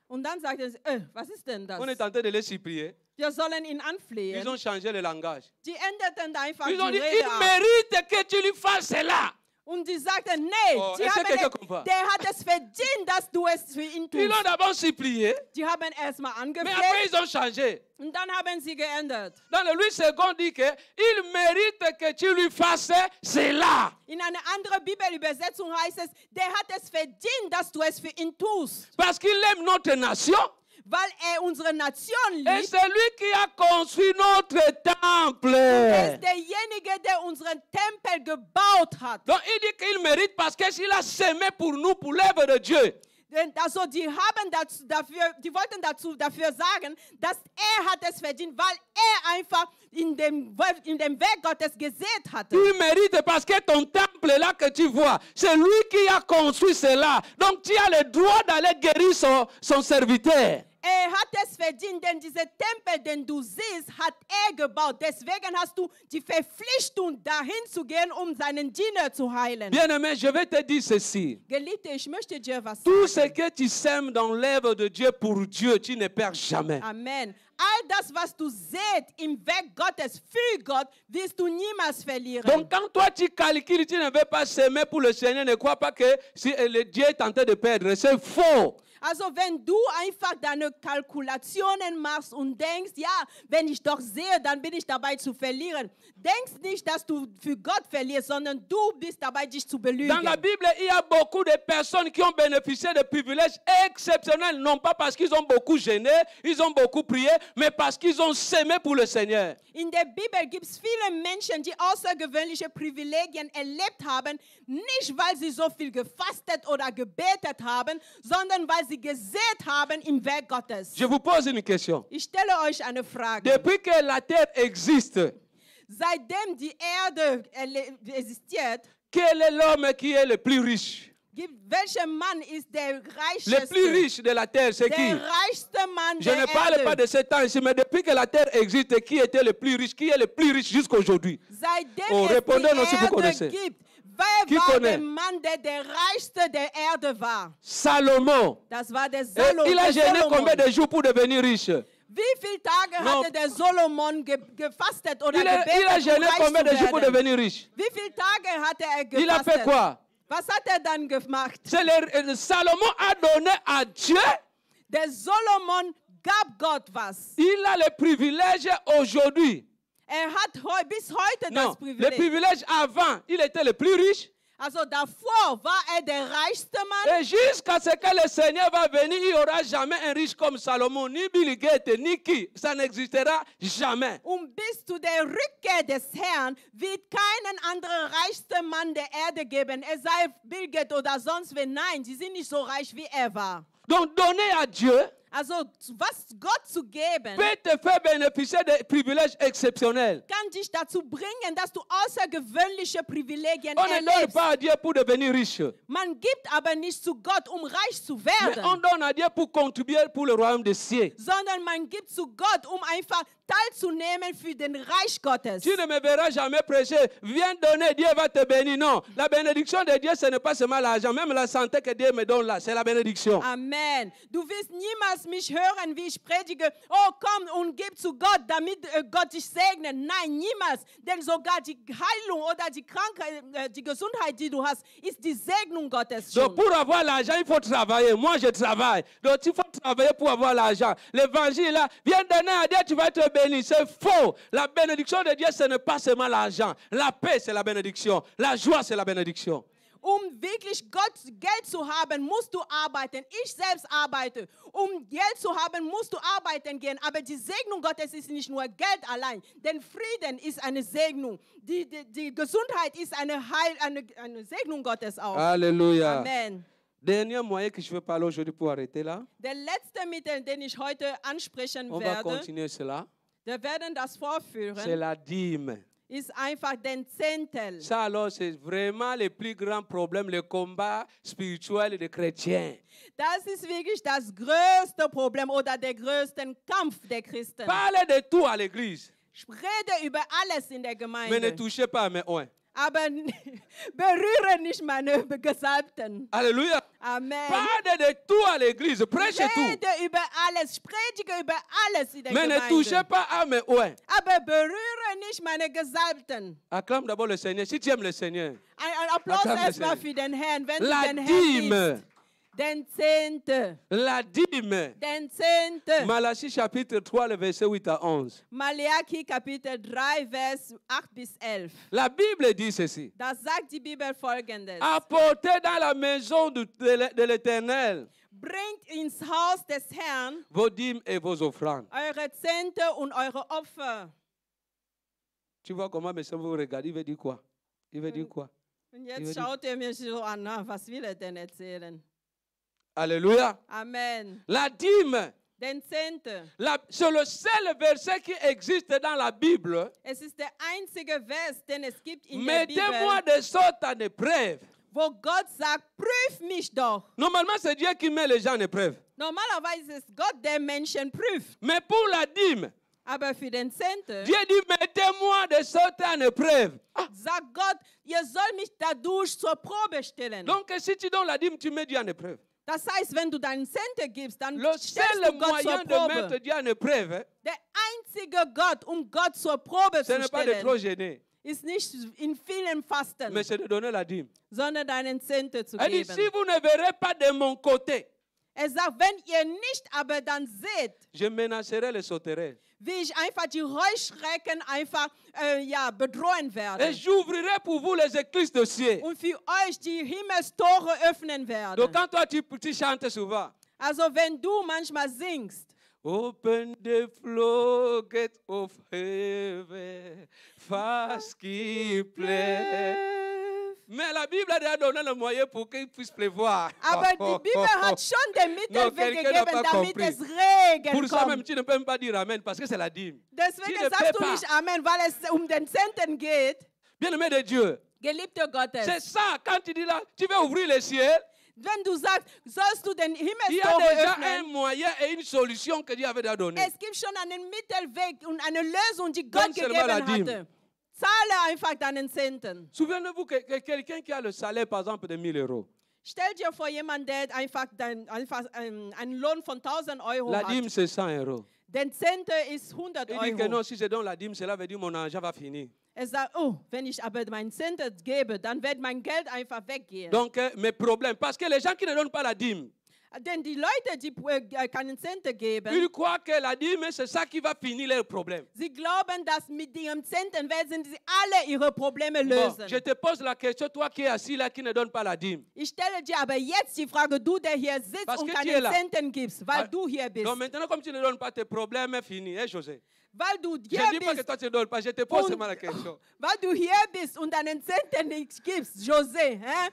Und dann sagten sie, äh, was ist denn das? Wir sollen ihn anflehen. Ils ont changé le langage. Die änderten einfach ils die ont dit, Rede il mérite que tu lui fasses cela. Und die sagten, äh, nee, oh, die haben, der hat es verdient, dass du es für ihn tust. Die haben erstmal angefangen. Und dann haben sie geändert. Dans le Louis dit que il mérite que tu lui fasses cela. In einer anderen Bibelübersetzung heißt es, der hat es verdient, dass du es für ihn tust. Parce qu'il aime notre nation. weil er unsere Nation liebt. Et c'est lui qui a construit notre temple. ist derjenige, der unseren Tempel gebaut hat. Donc il dit qu'il mérite parce que s'il a semé pour nous, pour l'œuvre de Dieu. Denn also die haben dazu, dafür, die wollten dazu dafür sagen, dass er hat es verdient, weil er einfach in dem, in dem Weg Gottes gesät hatte. Tu mérites parce que ton temple là que tu vois, c'est lui qui a construit cela. Donc tu as le droit d'aller guérir son, son serviteur. Er hat es verdient, denn dieser Tempel, den du siehst, hat er gebaut. Deswegen hast du die Verpflichtung, dahin zu gehen, um seinen Diener zu heilen. Bien-aimé, je vais te dire ceci. Geliebte, ich möchte dir was Tout ce que tu sèmes dans l'œuvre de Dieu pour Dieu, tu ne perds jamais. Amen. All das, was du säst im Weg Gottes für Gott, wirst du niemals verlieren. Donc quand toi tu calcules, tu ne veux pas semer pour le Seigneur, ne crois pas que si le Dieu est en train de perdre. C'est faux. Also wenn du einfach deine Kalkulationen machst und denkst, ja, wenn ich doch sehe, dann bin ich dabei zu verlieren. Denkst nicht, dass du für Gott verlierst, sondern du bist dabei, dich zu belügen. Dans la Bible, il y a beaucoup de personnes qui ont bénéficié de privilèges exceptionnels, non pas parce qu'ils ont beaucoup gêné, ils ont beaucoup prié, mais parce qu'ils ont semé pour le Seigneur. In der Bibel gibt es viele Menschen, die außergewöhnliche Privilegien erlebt haben, nicht weil sie so viel gefastet oder gebetet haben, sondern weil sie Je vous pose une question. Depuis que la terre existe, quel est l'homme qui est le plus riche? Le plus riche de la terre, c'est qui? Je ne parle pas de cet temps mais depuis que la terre existe, qui était le plus riche? Qui est le plus riche jusqu'aujourd'hui? Oh, répondez-nous si vous connaissez. Qui le Salomon. il a gêné combien de jours pour devenir riche? il a, um gêné combien de jours pour devenir riche? Er il a fait quoi? Er euh, Salomon a donné à Dieu. Il a le privilège aujourd'hui. Er hat bis heute non, das privilège. Le privilège avant, il était le plus riche. Also ah, davor war er der reichste Mann. Et jusqu'à ce que le Seigneur va venir, il n'y aura jamais un riche comme Salomon, ni Bill Gates, ni qui. Ça n'existera jamais. Und um bis zu der Rückkehr des Herrn wird keinen anderen reichsten Mann der Erde geben. Es sei Bill Gates oder sonst wer. Nein, sie sind nicht so reich wie er war. Donc donnez à Dieu. Also was Gott zu geben, peut te faire bénéficier de privilèges exceptionnels. kann dich dazu bringen, dass du außergewöhnliche Privilegien On ne erlebst. donne pas à Dieu pour devenir riche. Man gibt aber nicht zu Gott, um reich zu werden. Mais on donne à Dieu pour contribuer pour le royaume des cieux. Sondern man gibt zu Gott, um einfach Tu ne me verras jamais prêcher. Viens donner, Dieu va te bénir. Non, la bénédiction de Dieu, ce n'est pas seulement l'argent, même la santé que Dieu me donne là, c'est la bénédiction. Amen. Du wirst niemals mich hören, wie ich predige. Oh, komm und gib zu Gott, damit äh, Gott dich segne. Nein, niemals. Denn sogar die Heilung oder die Krankheit, äh, die Gesundheit, die du hast, ist die Segnung Gottes. pour avoir l'argent, il faut travailler. Moi, je travaille. Donc il faut travailler pour avoir l'argent. L'évangile là, viens donner à Dieu, tu vas te bénir béni. C'est faux. La bénédiction de Dieu, ce n'est pas seulement l'argent. La paix, c'est la bénédiction. La joie, c'est la bénédiction. Um wirklich Gott Geld zu haben, musst du arbeiten. Ich selbst arbeite. Um Geld zu haben, musst du arbeiten gehen. Aber die Segnung Gottes ist nicht nur Geld allein. Denn Frieden ist eine Segnung. Die, die, Gesundheit ist eine, Heil, eine, eine Segnung Gottes auch. Halleluja. Amen. Dernier moyen que je veux parler aujourd'hui pour arrêter là. Der letzte Mittel, den ich heute ansprechen On werde. On va continuer cela. Wir werden das c'est vorführen. la dîme. Ist einfach den Zehntel. Ça alors, c'est vraiment le plus grand problème, le combat spirituel des chrétiens. Das ist wirklich das größte Problem oder der größte Kampf der Christen. Parlez de tout à l'église, Rede über alles in der mais ne Gemeinde. touchez pas à mes oins aber berühre nicht meine Gesalbten. Halleluja. Amen. Parle de tout à l'église, prêche tout. über alles, predige über alles in der Mais Gemeinde. ne touchez pas à mes oins. Aber berühre nicht meine Gesalbten. Acclame ah, d'abord le Seigneur, si tu aimes le Seigneur. Ein Applaus ah, erstmal für den Herrn, wenn La du den Herrn liebst. Den La dîme. Den Malachie chapitre 3, le verset 8 à 11. Malachi chapitre 3, verset 8 bis 11. La Bible dit ceci. Das sagt die Bibel folgendes. Apportez dans la maison de l'Éternel. Bringt ins Haus des Herrn vos dîmes et vos offrandes. Eure zente und eure Opfer. Tu vois comment monsieur vous regarde, il veut dire quoi? Il veut dire quoi? jetzt schaut er mir so an, was will er denn erzählen? Alléluia. Amen. La dîme. C'est le seul verset qui existe dans la Bible. Es ist der einzige Vers, den es gibt in Mettez-moi de sorte en épreuve. Wo Gott sagt, prüf mich doch. Normalement, c'est Dieu qui met les gens en épreuve. Normalerweise ist Gott der Menschen prüft. Mais pour la dîme, Aber ah für den Zehnte. Dieu dit, mettez-moi de sorte en épreuve. Ah. Sagt Gott, ihr sollt mich dadurch zur Probe stellen. Donc, si tu donnes la dîme, tu mets Dieu en épreuve. Das heißt, wenn du deinen Cent gibst, dann Le stellst du Gott zur Probe. De preuve, Der einzige Gott, um Gott zur Probe zu stellen, ist nicht in vielen Fasten, sondern deinen Zehnte zu geben. Er dit, si vous ne verrez pas de mon côté, er sagt, wenn ihr nicht aber dann seht, je menacerai les sauterelles. Wie ich einfach die Heuschrecken einfach äh, ja, bedrohen werde. Et j'ouvrirai pour vous les églises de ciel. Und für euch die Himmelstore öffnen werde. Donc quand toi tu, tu chantes souvent. Also wenn du manchmal singst. Open the flow, of heaven, fast keep play. Mais la Bible a donné le moyen pour qu'il puisse prévoir. Ah ben, pour ça même, tu ne peux même pas dire Amen, parce que c'est la dîme. de Dieu. C'est ça, quand tu dis là, tu veux ouvrir le ciel. Wenn du sagst, sollst du den déjà schon einen Mittelweg und eine Lösung, die Gott gegeben Dîme zahle einfach deinen Zehnten. Souvenez-vous que, que quelqu'un qui a le salaire, par exemple, de 1000 euros. Stell dir vor, jemand, der einfach, dein, einfach ein, einen Lohn von 1000 Euro La dîme, hat. c'est 100 euros. Den Zehnte ist 100 Il dit que non, si je donne la dîme, cela veut dire mon argent va finir. Er sagt, oh, wenn ich aber mein Zehnte gebe, dann wird mein Geld einfach weggehen. Donc, euh, mes problèmes, parce que les gens qui ne donnent pas la dîme, denn die Leute, die keinen uh, uh, Cent geben, ils croient qu'elle a dîme, c'est ça qui va finir les problèmes. Sie glauben, dass mit dem Centen werden sie alle ihre Probleme lösen. Bon, je te pose la question, toi qui es assis là, qui ne donne pas la dîme. Ich stelle dir aber ah jetzt die Frage, du, der hier sitzt Parce und keinen Centen gibst, weil ah, du hier bist. Donc maintenant, comme tu ne donnes pas tes problèmes, est fini, hein, José? Weil du hier je ne dis pas que toi tu ne donnes pas, je te pose seulement la question. Weil du hier bist und deinen Centen nicht gibst, José, hein?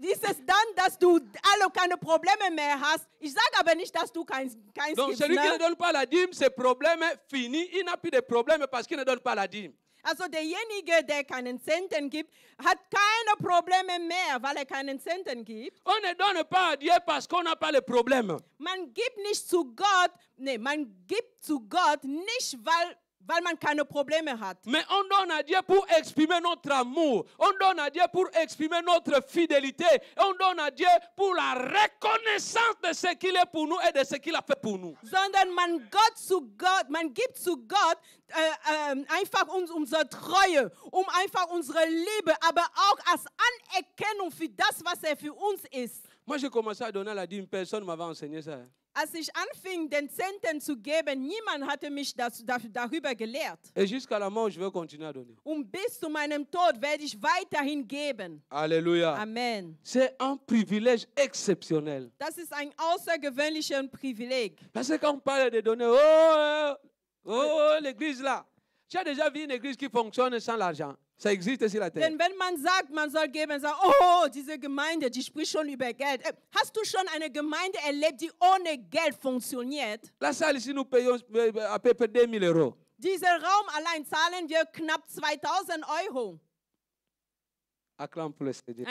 ist es dann, dass du alle keine Probleme mehr hast. Ich sage aber nicht, dass du keins, keins Donc, celui qui ne? ne donne pas la dîme, ses problèmes finis. Il n'a plus de problèmes parce qu'il ne donne pas la dîme. Also derjenige, der keinen Centen gibt, hat keine Probleme mehr, weil er keinen Centen gibt. On ne donne pas à Dieu parce qu'on n'a pas les problèmes. Man gibt nicht zu Gott, nee, man gibt zu Gott nicht, weil Mais on donne à Dieu pour exprimer notre amour. On donne à Dieu pour exprimer notre fidélité. on donne à Dieu pour la reconnaissance de ce qu'il est pour nous et de ce qu'il a fait pour nous. man zu Gott, man gibt zu Gott einfach euh, euh, unsere Treue, einfach unsere um Liebe, aber ah auch als Anerkennung für das, was er für uns ist. Moi, j'ai commencé à donner à la dîme. Personne m'avait enseigné ça. Hein. Als ich anfing, den Zehnten zu geben, niemand hatte mich das, das, darüber gelehrt. Et la mort, je vais à Und bis zu meinem Tod werde ich weiterhin geben. Alléluia. Amen. un privilège exceptionnel. Das ist ein außergewöhnliches Privileg. Parce que quand on parle de donner, oh, oh, oh, oh l'église là. Tu as déjà vu une église qui fonctionne sans l'argent. Ça existe sur la terre. Denn wenn man sagt, man soll geben, sagt, oh, diese Gemeinde, die spricht schon über Geld. Äh, hast du schon eine Gemeinde erlebt, die ohne Geld funktioniert? La salle ici, nous payons euh, à peu près 2000 euros. Dieser Raum allein zahlen wir knapp 2000 Euro. pour le Seigneur.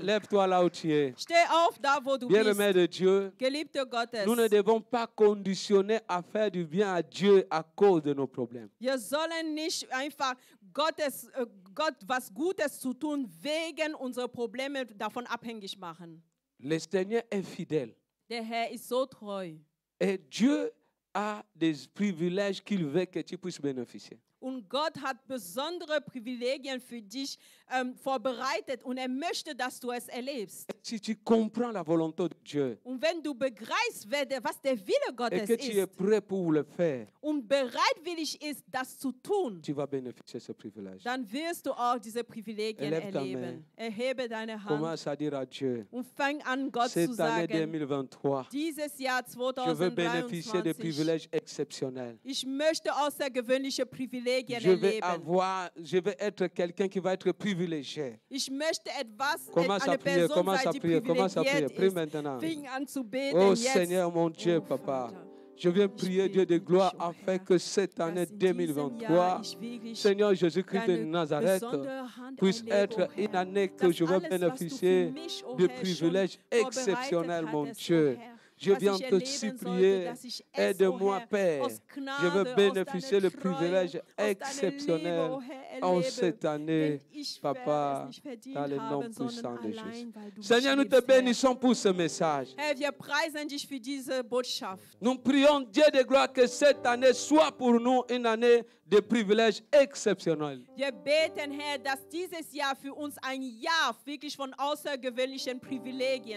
Lève-toi là où tu es. Nous ne devons pas conditionner à faire du bien à Dieu à cause de nos problèmes. Euh, le Seigneur est fidèle. Et Dieu a des privilèges qu'il veut que tu puisses bénéficier. Und Gott hat besondere Privilegien für dich ähm, vorbereitet und er möchte, dass du es erlebst. Si tu la de Dieu, und wenn du begreifst, was der Wille Gottes que tu es ist prêt pour le faire, und bereitwillig ist, das zu tun, tu vas ce dann wirst du auch diese Privilegien Elève erleben. Erhebe deine Hand à dire à Dieu, und fang an, Gott zu sagen, 2023, dieses Jahr 2023, je veux bénéficier ich möchte außergewöhnliche Privilegien je vais avoir, je vais être quelqu'un qui va être privilégié. commence à prier, commence à prier, commence à prier, prie maintenant. oh Seigneur mon oh Dieu, Papa. Je viens prier Dieu de gloire afin que cette année 2023, Seigneur Jésus-Christ de Nazareth, puisse être oh une année que je vais bénéficier oh de privilèges exceptionnels, mon Dieu. Je viens te supplier, aide-moi, Père. Je veux bénéficier le privilège exceptionnel oh, en cette année, Papa, dans le ah, nom puissant de Jésus. Seigneur, nous te bénissons pour ce message. Hein, euh, nous prions Dieu de gloire que cette année soit pour nous une année de privilèges exceptionnels. Wir beten, dass dieses Jahr für uns ein Jahr wirklich von außergewöhnlichen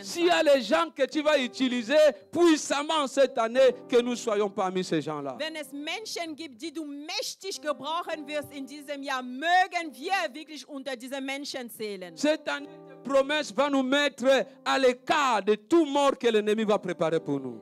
S'il y a les gens que tu vas utiliser puissamment cette année, que nous soyons parmi ces gens-là. Wenn es Menschen gibt, die du mächtig gebrauchen wirst in diesem Jahr, mögen wir wirklich unter Menschen Cette promesse va nous mettre à l'écart de tout mort que l'ennemi va préparer pour nous.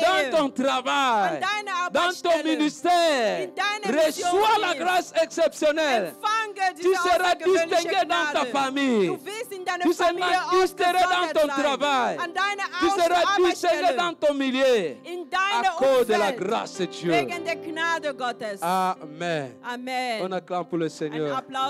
dans ton travail, dans ton ministère. Reçois la grâce exceptionnelle. Tu seras distingué dans ta famille. Tu seras distingué dans ton travail. Tu seras distingué dans ton milieu. À cause de la grâce de Dieu. Amen. Amen. On acclame pour le Seigneur.